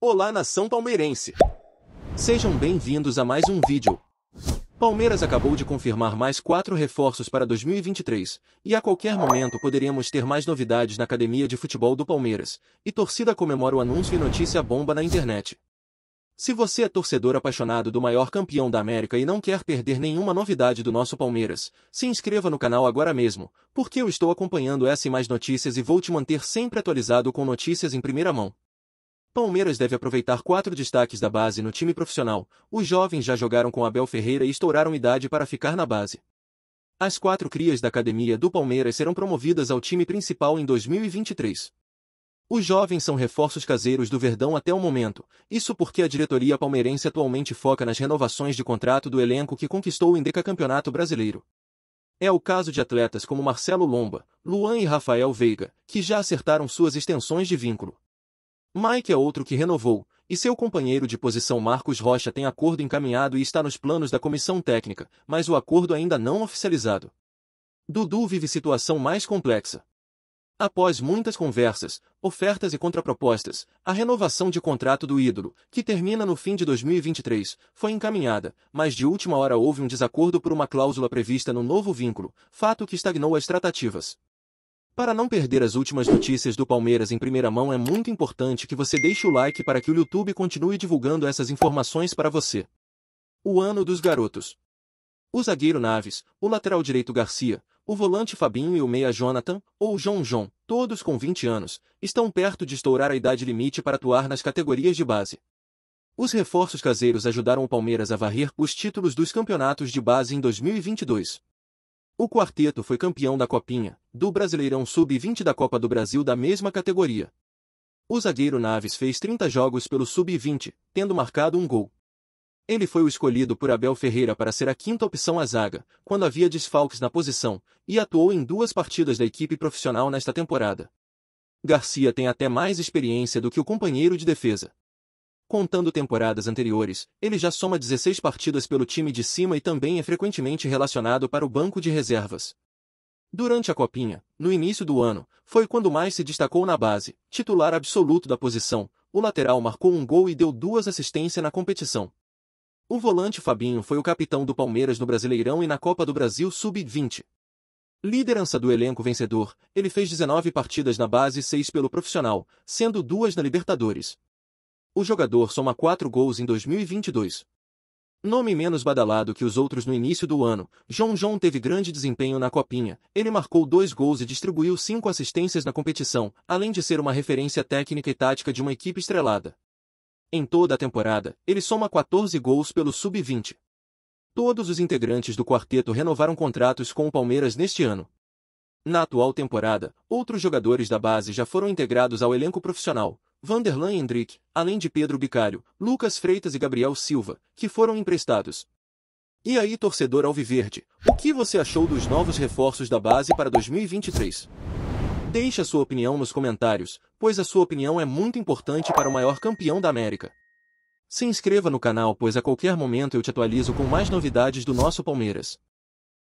Olá nação palmeirense! Sejam bem-vindos a mais um vídeo. Palmeiras acabou de confirmar mais quatro reforços para 2023, e a qualquer momento poderíamos ter mais novidades na academia de futebol do Palmeiras, e torcida comemora o anúncio e notícia bomba na internet. Se você é torcedor apaixonado do maior campeão da América e não quer perder nenhuma novidade do nosso Palmeiras, se inscreva no canal agora mesmo, porque eu estou acompanhando essa e mais notícias e vou te manter sempre atualizado com notícias em primeira mão. Palmeiras deve aproveitar quatro destaques da base no time profissional. Os jovens já jogaram com Abel Ferreira e estouraram idade para ficar na base. As quatro crias da academia do Palmeiras serão promovidas ao time principal em 2023. Os jovens são reforços caseiros do Verdão até o momento, isso porque a diretoria palmeirense atualmente foca nas renovações de contrato do elenco que conquistou o Indeca Campeonato Brasileiro. É o caso de atletas como Marcelo Lomba, Luan e Rafael Veiga, que já acertaram suas extensões de vínculo. Mike é outro que renovou, e seu companheiro de posição Marcos Rocha tem acordo encaminhado e está nos planos da comissão técnica, mas o acordo ainda não oficializado. Dudu vive situação mais complexa. Após muitas conversas, ofertas e contrapropostas, a renovação de contrato do ídolo, que termina no fim de 2023, foi encaminhada, mas de última hora houve um desacordo por uma cláusula prevista no novo vínculo, fato que estagnou as tratativas. Para não perder as últimas notícias do Palmeiras em primeira mão, é muito importante que você deixe o like para que o YouTube continue divulgando essas informações para você. O ano dos garotos. O zagueiro Naves, o lateral direito Garcia, o volante Fabinho e o meia Jonathan, ou João João, todos com 20 anos, estão perto de estourar a idade limite para atuar nas categorias de base. Os reforços caseiros ajudaram o Palmeiras a varrer os títulos dos campeonatos de base em 2022. O quarteto foi campeão da Copinha, do Brasileirão Sub-20 da Copa do Brasil da mesma categoria. O zagueiro Naves fez 30 jogos pelo Sub-20, tendo marcado um gol. Ele foi o escolhido por Abel Ferreira para ser a quinta opção à zaga, quando havia desfalques na posição, e atuou em duas partidas da equipe profissional nesta temporada. Garcia tem até mais experiência do que o companheiro de defesa. Contando temporadas anteriores, ele já soma 16 partidas pelo time de cima e também é frequentemente relacionado para o banco de reservas. Durante a Copinha, no início do ano, foi quando mais se destacou na base, titular absoluto da posição, o lateral marcou um gol e deu duas assistências na competição. O volante Fabinho foi o capitão do Palmeiras no Brasileirão e na Copa do Brasil Sub-20. Liderança do elenco vencedor, ele fez 19 partidas na base e 6 pelo profissional, sendo duas na Libertadores, o jogador soma 4 gols em 2022. Nome menos badalado que os outros no início do ano, João João teve grande desempenho na Copinha, ele marcou dois gols e distribuiu cinco assistências na competição, além de ser uma referência técnica e tática de uma equipe estrelada. Em toda a temporada, ele soma 14 gols pelo Sub-20. Todos os integrantes do quarteto renovaram contratos com o Palmeiras neste ano. Na atual temporada, outros jogadores da base já foram integrados ao elenco profissional, Vanderlan Hendrick, além de Pedro Bicário, Lucas Freitas e Gabriel Silva, que foram emprestados. E aí, torcedor Alviverde, o que você achou dos novos reforços da base para 2023? Deixe a sua opinião nos comentários, pois a sua opinião é muito importante para o maior campeão da América. Se inscreva no canal, pois a qualquer momento eu te atualizo com mais novidades do nosso Palmeiras.